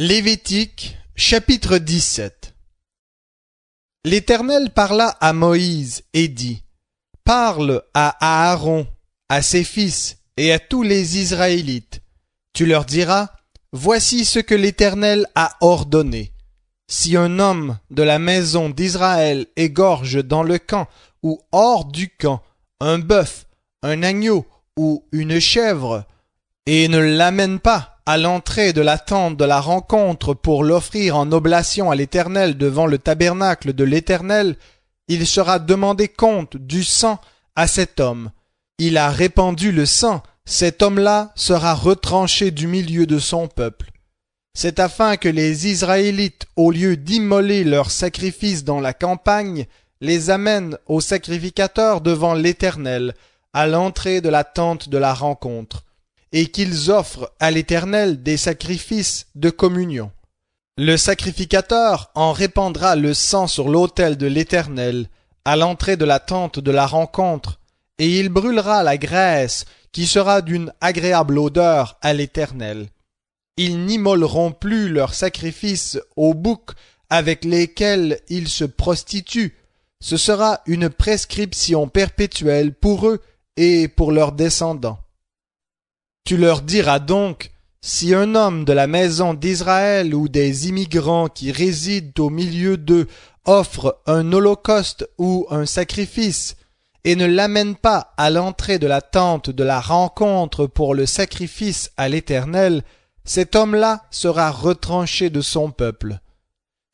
Lévitique chapitre 17 L'Éternel parla à Moïse et dit Parle à Aaron, à ses fils et à tous les Israélites. Tu leur diras Voici ce que l'Éternel a ordonné. Si un homme de la maison d'Israël égorge dans le camp ou hors du camp un bœuf, un agneau ou une chèvre, et ne l'amène pas à l'entrée de la tente de la rencontre pour l'offrir en oblation à l'Éternel devant le tabernacle de l'Éternel, il sera demandé compte du sang à cet homme. Il a répandu le sang, cet homme-là sera retranché du milieu de son peuple. C'est afin que les Israélites, au lieu d'immoler leurs sacrifices dans la campagne, les amènent au sacrificateur devant l'Éternel, à l'entrée de la tente de la rencontre et qu'ils offrent à l'Éternel des sacrifices de communion. Le sacrificateur en répandra le sang sur l'autel de l'Éternel, à l'entrée de la tente de la rencontre, et il brûlera la graisse qui sera d'une agréable odeur à l'Éternel. Ils n'immoleront plus leurs sacrifices aux boucs avec lesquels ils se prostituent. Ce sera une prescription perpétuelle pour eux et pour leurs descendants. Tu leur diras donc, si un homme de la maison d'Israël ou des immigrants qui résident au milieu d'eux offre un holocauste ou un sacrifice, et ne l'amène pas à l'entrée de la tente de la rencontre pour le sacrifice à l'Éternel, cet homme-là sera retranché de son peuple.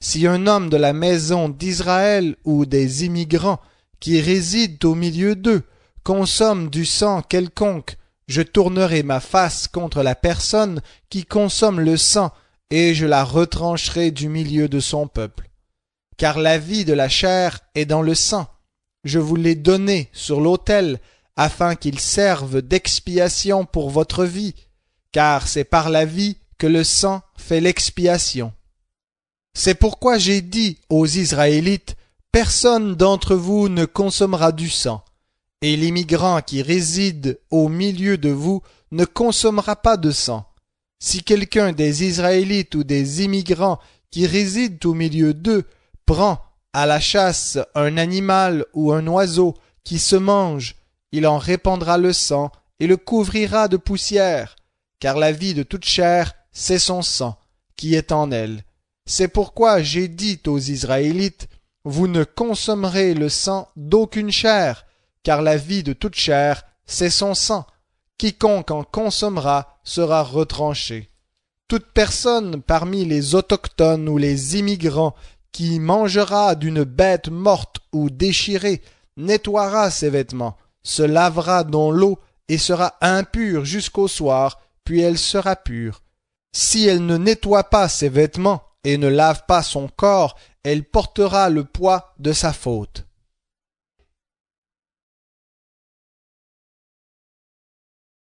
Si un homme de la maison d'Israël ou des immigrants qui résident au milieu d'eux consomme du sang quelconque je tournerai ma face contre la personne qui consomme le sang, et je la retrancherai du milieu de son peuple. Car la vie de la chair est dans le sang. Je vous l'ai donné sur l'autel, afin qu'il serve d'expiation pour votre vie, car c'est par la vie que le sang fait l'expiation. C'est pourquoi j'ai dit aux Israélites, Personne d'entre vous ne consommera du sang et l'immigrant qui réside au milieu de vous ne consommera pas de sang. Si quelqu'un des Israélites ou des immigrants qui résident au milieu d'eux prend à la chasse un animal ou un oiseau qui se mange, il en répandra le sang et le couvrira de poussière, car la vie de toute chair, c'est son sang qui est en elle. C'est pourquoi j'ai dit aux Israélites, vous ne consommerez le sang d'aucune chair, car la vie de toute chair, c'est son sang. Quiconque en consommera sera retranché. Toute personne parmi les autochtones ou les immigrants qui mangera d'une bête morte ou déchirée nettoiera ses vêtements, se lavera dans l'eau et sera impure jusqu'au soir, puis elle sera pure. Si elle ne nettoie pas ses vêtements et ne lave pas son corps, elle portera le poids de sa faute.